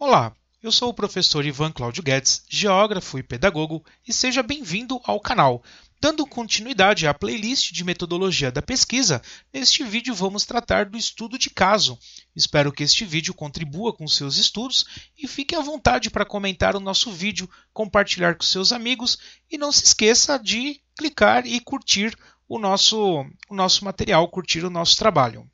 Olá, eu sou o professor Ivan Cláudio Guedes, geógrafo e pedagogo, e seja bem-vindo ao canal. Dando continuidade à playlist de metodologia da pesquisa, neste vídeo vamos tratar do estudo de caso. Espero que este vídeo contribua com seus estudos e fique à vontade para comentar o nosso vídeo, compartilhar com seus amigos e não se esqueça de clicar e curtir o nosso, o nosso material, curtir o nosso trabalho.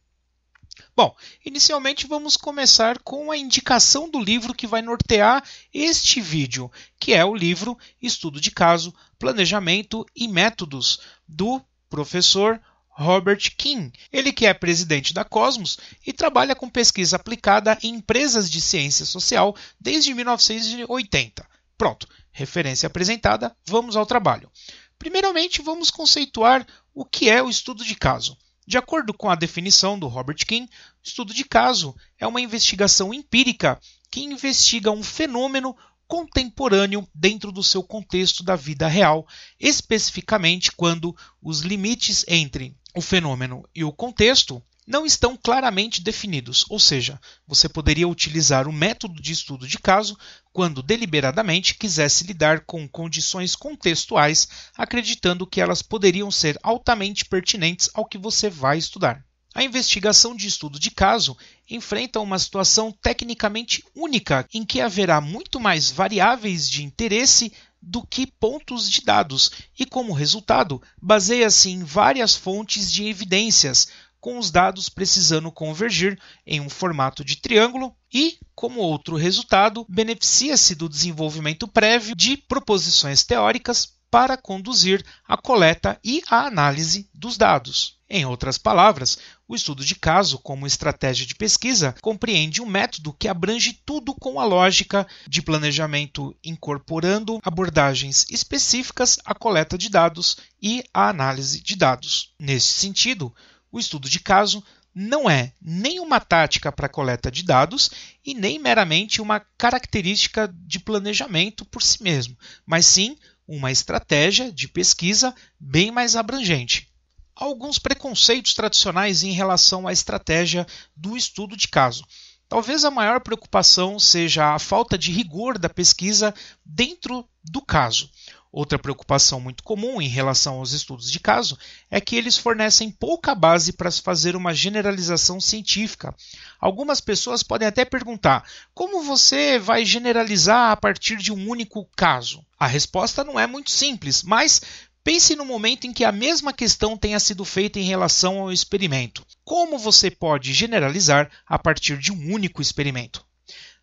Bom, inicialmente vamos começar com a indicação do livro que vai nortear este vídeo, que é o livro Estudo de Caso, Planejamento e Métodos, do professor Robert King. Ele que é presidente da Cosmos e trabalha com pesquisa aplicada em empresas de ciência social desde 1980. Pronto, referência apresentada, vamos ao trabalho. Primeiramente, vamos conceituar o que é o estudo de caso. De acordo com a definição do Robert King, estudo de caso é uma investigação empírica que investiga um fenômeno contemporâneo dentro do seu contexto da vida real, especificamente quando os limites entre o fenômeno e o contexto não estão claramente definidos, ou seja, você poderia utilizar o método de estudo de caso quando deliberadamente quisesse lidar com condições contextuais, acreditando que elas poderiam ser altamente pertinentes ao que você vai estudar. A investigação de estudo de caso enfrenta uma situação tecnicamente única em que haverá muito mais variáveis de interesse do que pontos de dados, e como resultado, baseia-se em várias fontes de evidências, com os dados precisando convergir em um formato de triângulo e, como outro resultado, beneficia-se do desenvolvimento prévio de proposições teóricas para conduzir a coleta e a análise dos dados. Em outras palavras, o estudo de caso, como estratégia de pesquisa, compreende um método que abrange tudo com a lógica de planejamento, incorporando abordagens específicas à coleta de dados e à análise de dados. Nesse sentido, o estudo de caso não é nem uma tática para coleta de dados e nem meramente uma característica de planejamento por si mesmo, mas sim uma estratégia de pesquisa bem mais abrangente. Alguns preconceitos tradicionais em relação à estratégia do estudo de caso. Talvez a maior preocupação seja a falta de rigor da pesquisa dentro do caso. Outra preocupação muito comum em relação aos estudos de caso é que eles fornecem pouca base para se fazer uma generalização científica. Algumas pessoas podem até perguntar: como você vai generalizar a partir de um único caso? A resposta não é muito simples, mas Pense no momento em que a mesma questão tenha sido feita em relação ao experimento. Como você pode generalizar a partir de um único experimento?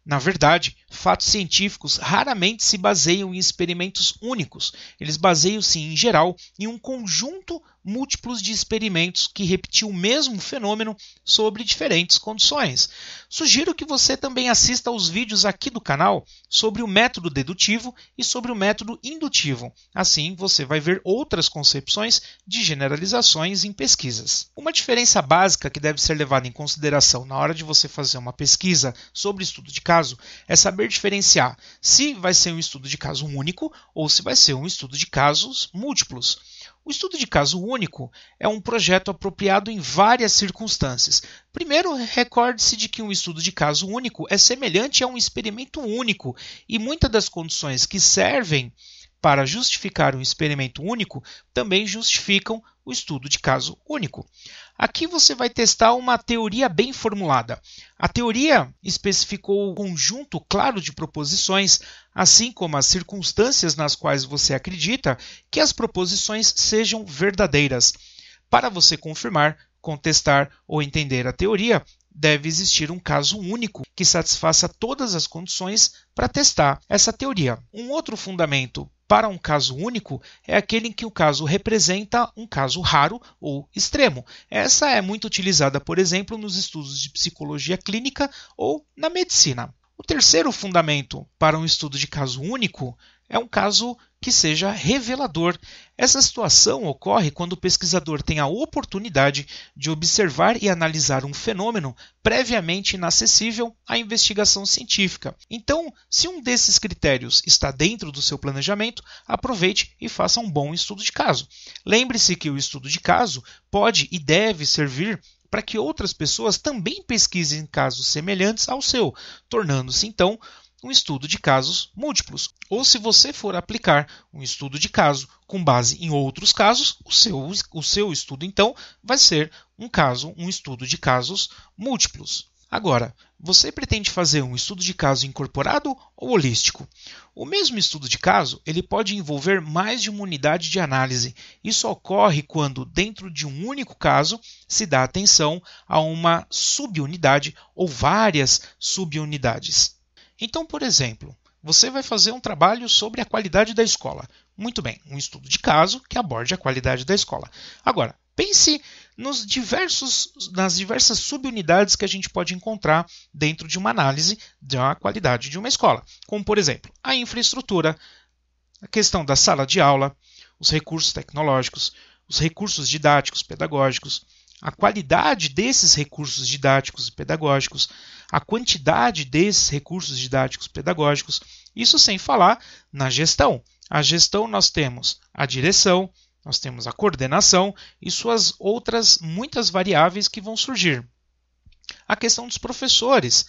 Na verdade, Fatos científicos raramente se baseiam em experimentos únicos, eles baseiam-se, em geral, em um conjunto múltiplos de experimentos que repetiu o mesmo fenômeno sobre diferentes condições. Sugiro que você também assista aos vídeos aqui do canal sobre o método dedutivo e sobre o método indutivo. Assim, você vai ver outras concepções de generalizações em pesquisas. Uma diferença básica que deve ser levada em consideração na hora de você fazer uma pesquisa sobre estudo de caso é saber saber diferenciar se vai ser um estudo de caso único ou se vai ser um estudo de casos múltiplos. O estudo de caso único é um projeto apropriado em várias circunstâncias. Primeiro, recorde-se de que um estudo de caso único é semelhante a um experimento único e muitas das condições que servem para justificar um experimento único também justificam o estudo de caso único. Aqui você vai testar uma teoria bem formulada. A teoria especificou o um conjunto claro de proposições, assim como as circunstâncias nas quais você acredita que as proposições sejam verdadeiras. Para você confirmar, contestar ou entender a teoria, deve existir um caso único que satisfaça todas as condições para testar essa teoria. Um outro fundamento para um caso único é aquele em que o caso representa um caso raro ou extremo. Essa é muito utilizada, por exemplo, nos estudos de psicologia clínica ou na medicina. O terceiro fundamento para um estudo de caso único é um caso que seja revelador. Essa situação ocorre quando o pesquisador tem a oportunidade de observar e analisar um fenômeno previamente inacessível à investigação científica. Então, se um desses critérios está dentro do seu planejamento, aproveite e faça um bom estudo de caso. Lembre-se que o estudo de caso pode e deve servir para que outras pessoas também pesquisem casos semelhantes ao seu, tornando-se então um estudo de casos múltiplos. Ou se você for aplicar um estudo de caso com base em outros casos, o seu, o seu estudo então vai ser um caso, um estudo de casos múltiplos. Agora, você pretende fazer um estudo de caso incorporado ou holístico? O mesmo estudo de caso, ele pode envolver mais de uma unidade de análise. Isso ocorre quando dentro de um único caso se dá atenção a uma subunidade ou várias subunidades. Então, por exemplo, você vai fazer um trabalho sobre a qualidade da escola. Muito bem, um estudo de caso que aborde a qualidade da escola. Agora, pense nos diversos, nas diversas subunidades que a gente pode encontrar dentro de uma análise da qualidade de uma escola, como, por exemplo, a infraestrutura, a questão da sala de aula, os recursos tecnológicos, os recursos didáticos, pedagógicos, a qualidade desses recursos didáticos e pedagógicos, a quantidade desses recursos didáticos e pedagógicos, isso sem falar na gestão. A gestão nós temos a direção, nós temos a coordenação e suas outras muitas variáveis que vão surgir. A questão dos professores,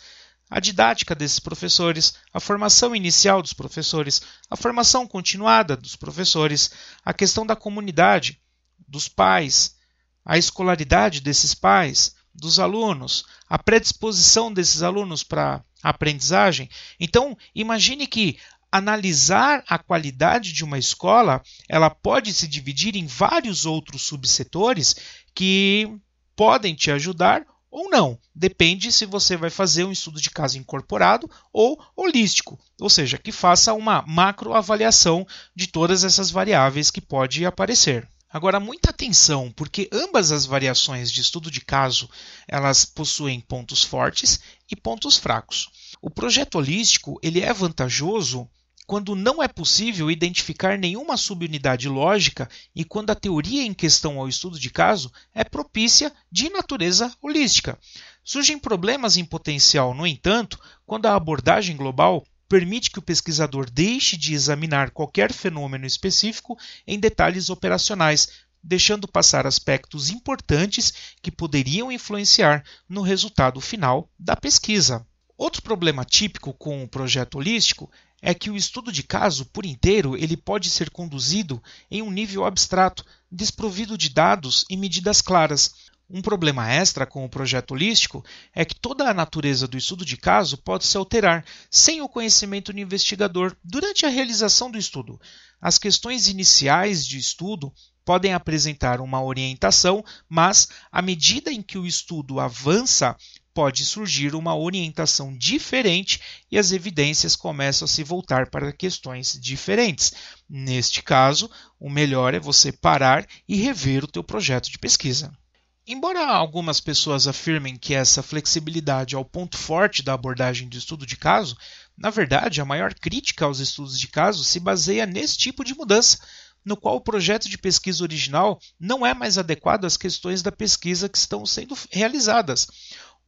a didática desses professores, a formação inicial dos professores, a formação continuada dos professores, a questão da comunidade, dos pais, a escolaridade desses pais, dos alunos, a predisposição desses alunos para a aprendizagem. Então, imagine que analisar a qualidade de uma escola, ela pode se dividir em vários outros subsetores que podem te ajudar ou não. Depende se você vai fazer um estudo de caso incorporado ou holístico, ou seja, que faça uma macroavaliação de todas essas variáveis que pode aparecer. Agora, muita atenção, porque ambas as variações de estudo de caso, elas possuem pontos fortes e pontos fracos. O projeto holístico, ele é vantajoso quando não é possível identificar nenhuma subunidade lógica e quando a teoria em questão ao estudo de caso é propícia de natureza holística. Surgem problemas em potencial, no entanto, quando a abordagem global permite que o pesquisador deixe de examinar qualquer fenômeno específico em detalhes operacionais, deixando passar aspectos importantes que poderiam influenciar no resultado final da pesquisa. Outro problema típico com o projeto holístico é que o estudo de caso por inteiro ele pode ser conduzido em um nível abstrato, desprovido de dados e medidas claras, um problema extra com o projeto holístico é que toda a natureza do estudo de caso pode se alterar sem o conhecimento do investigador durante a realização do estudo. As questões iniciais de estudo podem apresentar uma orientação, mas, à medida em que o estudo avança, pode surgir uma orientação diferente e as evidências começam a se voltar para questões diferentes. Neste caso, o melhor é você parar e rever o teu projeto de pesquisa. Embora algumas pessoas afirmem que essa flexibilidade é o ponto forte da abordagem de estudo de caso, na verdade a maior crítica aos estudos de caso se baseia nesse tipo de mudança, no qual o projeto de pesquisa original não é mais adequado às questões da pesquisa que estão sendo realizadas,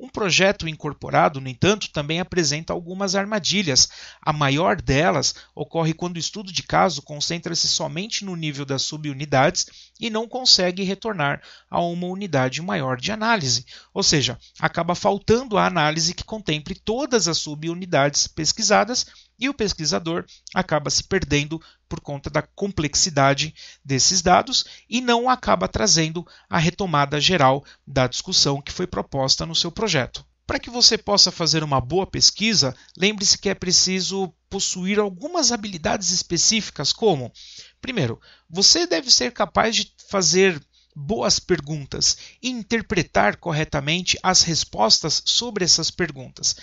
um projeto incorporado, no entanto, também apresenta algumas armadilhas. A maior delas ocorre quando o estudo de caso concentra-se somente no nível das subunidades e não consegue retornar a uma unidade maior de análise, ou seja, acaba faltando a análise que contemple todas as subunidades pesquisadas e o pesquisador acaba se perdendo por conta da complexidade desses dados e não acaba trazendo a retomada geral da discussão que foi proposta no seu projeto. Para que você possa fazer uma boa pesquisa, lembre-se que é preciso possuir algumas habilidades específicas, como: primeiro, você deve ser capaz de fazer boas perguntas e interpretar corretamente as respostas sobre essas perguntas.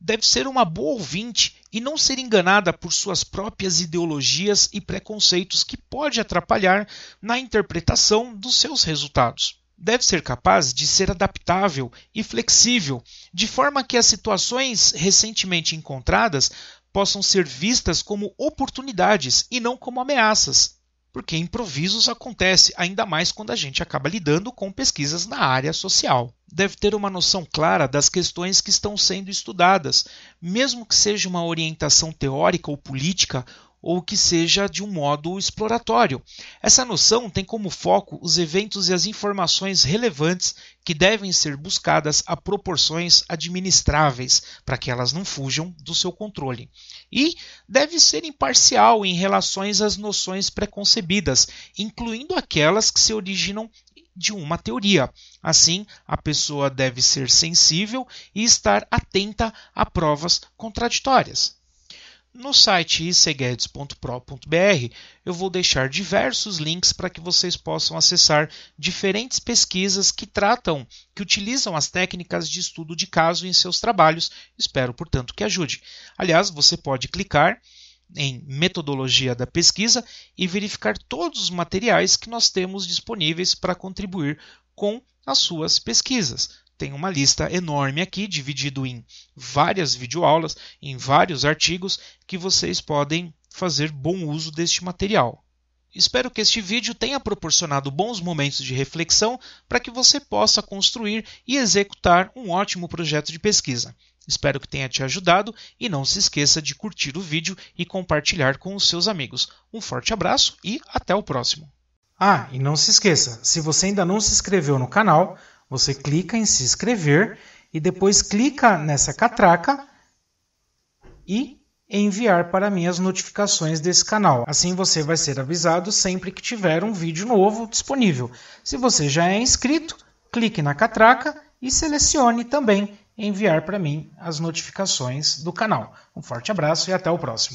Deve ser uma boa ouvinte e não ser enganada por suas próprias ideologias e preconceitos que pode atrapalhar na interpretação dos seus resultados. Deve ser capaz de ser adaptável e flexível, de forma que as situações recentemente encontradas possam ser vistas como oportunidades e não como ameaças porque improvisos acontecem, ainda mais quando a gente acaba lidando com pesquisas na área social. Deve ter uma noção clara das questões que estão sendo estudadas, mesmo que seja uma orientação teórica ou política ou que seja de um modo exploratório. Essa noção tem como foco os eventos e as informações relevantes que devem ser buscadas a proporções administráveis, para que elas não fujam do seu controle. E deve ser imparcial em relação às noções preconcebidas, incluindo aquelas que se originam de uma teoria. Assim, a pessoa deve ser sensível e estar atenta a provas contraditórias. No site iceguedes.pro.br eu vou deixar diversos links para que vocês possam acessar diferentes pesquisas que tratam, que utilizam as técnicas de estudo de caso em seus trabalhos. Espero, portanto, que ajude. Aliás, você pode clicar em metodologia da pesquisa e verificar todos os materiais que nós temos disponíveis para contribuir com as suas pesquisas tem uma lista enorme aqui, dividido em várias videoaulas, em vários artigos, que vocês podem fazer bom uso deste material. Espero que este vídeo tenha proporcionado bons momentos de reflexão para que você possa construir e executar um ótimo projeto de pesquisa. Espero que tenha te ajudado e não se esqueça de curtir o vídeo e compartilhar com os seus amigos. Um forte abraço e até o próximo! Ah, e não se esqueça, se você ainda não se inscreveu no canal, você clica em se inscrever e depois clica nessa catraca e enviar para mim as notificações desse canal. Assim você vai ser avisado sempre que tiver um vídeo novo disponível. Se você já é inscrito, clique na catraca e selecione também enviar para mim as notificações do canal. Um forte abraço e até o próximo.